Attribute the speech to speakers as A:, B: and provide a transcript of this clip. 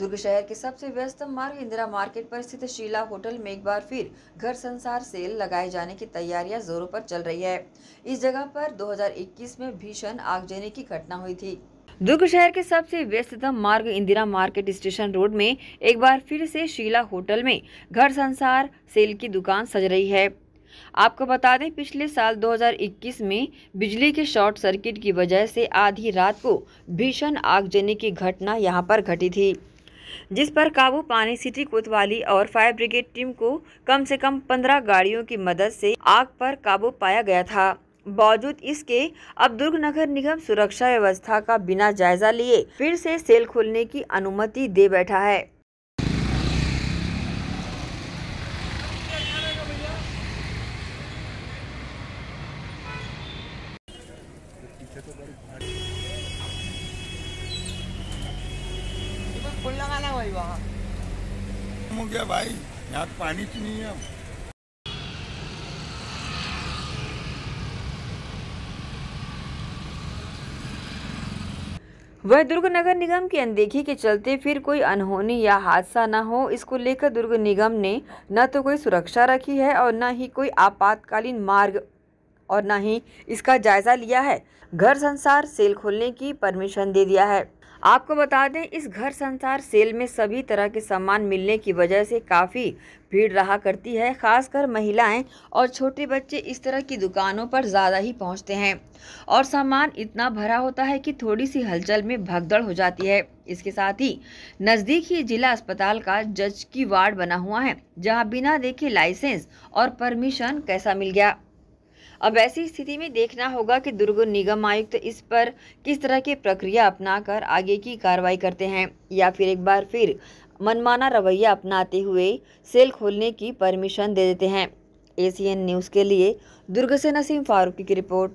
A: दुर्ग शहर के सबसे व्यस्त मार्ग इंदिरा मार्केट पर स्थित शीला होटल में एक बार फिर घर संसार सेल लगाए जाने की तैयारियां जोरों पर चल रही है इस जगह पर 2021 में भीषण आगजनी की घटना हुई थी दुर्ग शहर के सबसे व्यस्ततम मार्ग इंदिरा मार्केट स्टेशन रोड में एक बार फिर से शीला होटल में घर संसार सेल की दुकान सज रही है आपको बता दें पिछले साल 2021 में बिजली के शॉर्ट सर्किट की वजह से आधी रात को भीषण आगजनी की घटना यहां पर घटी थी जिस पर काबू पाने सिटी कोतवाली और फायर ब्रिगेड टीम को कम से कम पंद्रह गाड़ियों की मदद से आग पर काबू पाया गया था बावजूद इसके अब दुर्ग नगर निगम सुरक्षा व्यवस्था का बिना जायजा लिए फिर से सेल खोलने की अनुमति दे बैठा है भाई वहाँ भाई यहाँ तो पानी की तो नहीं है वह दुर्ग नगर निगम की अनदेखी के चलते फिर कोई अनहोनी या हादसा न हो इसको लेकर दुर्ग निगम ने न तो कोई सुरक्षा रखी है और न ही कोई आपातकालीन मार्ग और न ही इसका जायजा लिया है घर संसार सेल खोलने की परमिशन दे दिया है आपको बता दें इस घर संसार सेल में सभी तरह के सामान मिलने की वजह से काफ़ी भीड़ रहा करती है खासकर महिलाएं और छोटे बच्चे इस तरह की दुकानों पर ज़्यादा ही पहुंचते हैं और सामान इतना भरा होता है कि थोड़ी सी हलचल में भगदड़ हो जाती है इसके साथ ही नज़दीक ही जिला अस्पताल का जज की वार्ड बना हुआ है जहाँ बिना देखे लाइसेंस और परमिशन कैसा मिल गया अब ऐसी स्थिति में देखना होगा कि दुर्ग निगम आयुक्त तो इस पर किस तरह की प्रक्रिया अपनाकर आगे की कार्रवाई करते हैं या फिर एक बार फिर मनमाना रवैया अपनाते हुए सेल खोलने की परमिशन दे देते हैं एसीएन न्यूज़ के लिए दुर्ग से नसीम फारूकी की रिपोर्ट